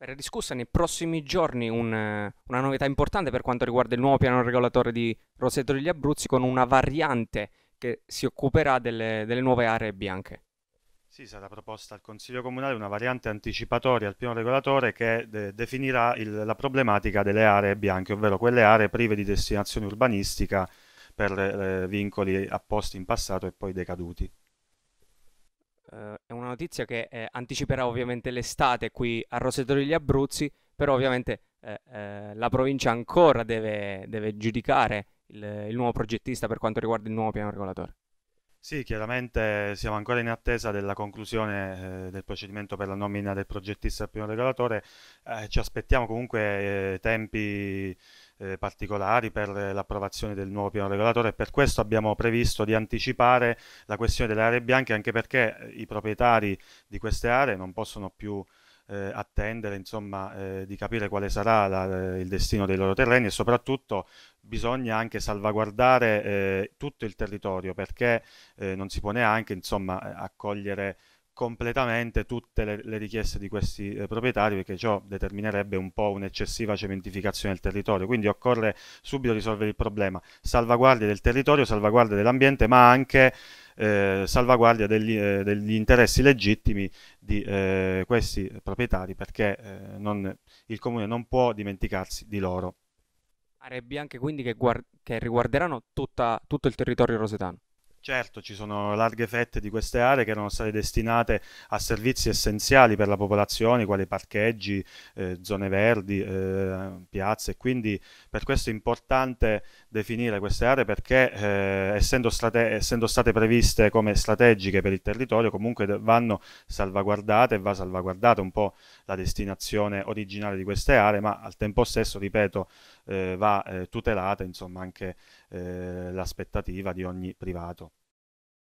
Verrà discussa nei prossimi giorni un, eh, una novità importante per quanto riguarda il nuovo piano regolatore di Roseto degli Abruzzi con una variante che si occuperà delle, delle nuove aree bianche. Sì, sarà proposta al Consiglio Comunale una variante anticipatoria al piano regolatore che de definirà il, la problematica delle aree bianche, ovvero quelle aree prive di destinazione urbanistica per eh, vincoli apposti in passato e poi decaduti. Uh, è una notizia che eh, anticiperà ovviamente l'estate qui a Rosetori degli Abruzzi, però ovviamente eh, eh, la provincia ancora deve, deve giudicare il, il, nuovo progettista per quanto riguarda il nuovo piano regolatore. Sì, chiaramente siamo ancora in attesa della conclusione eh, del procedimento per la nomina del progettista al piano regolatore, eh, ci aspettiamo comunque tempi eh, particolari per eh, l'approvazione del nuovo piano regolatore e per questo abbiamo previsto di anticipare la questione delle aree bianche anche perché eh, i proprietari di queste aree non possono più eh, attendere insomma, eh, di capire quale sarà la, eh, il destino dei loro terreni e soprattutto bisogna anche salvaguardare eh, tutto il territorio perché non si può neanche insomma, accogliere completamente tutte le, le richieste di questi eh, proprietari perché ciò determinerebbe un po' un'eccessiva cementificazione del territorio, quindi occorre subito risolvere il problema, salvaguardia del territorio, salvaguardia dell'ambiente, ma anche eh, salvaguardia degli, eh, degli, interessi legittimi di eh, questi proprietari perché eh, non, il comune non può dimenticarsi di loro aree bianche quindi che, che riguarderanno tutta, tutto il territorio rosetano. Certo, ci sono larghe fette di queste aree che erano state destinate a servizi essenziali per la popolazione, quali parcheggi, eh, zone verdi, eh, piazze, quindi per questo è importante definire queste aree perché eh, essendo, essendo, state previste come strategiche per il territorio comunque vanno salvaguardate e va salvaguardata un po' la destinazione originale di queste aree, ma al tempo stesso, ripeto, eh, va eh, tutelata insomma, anche eh, l'aspettativa di ogni privato.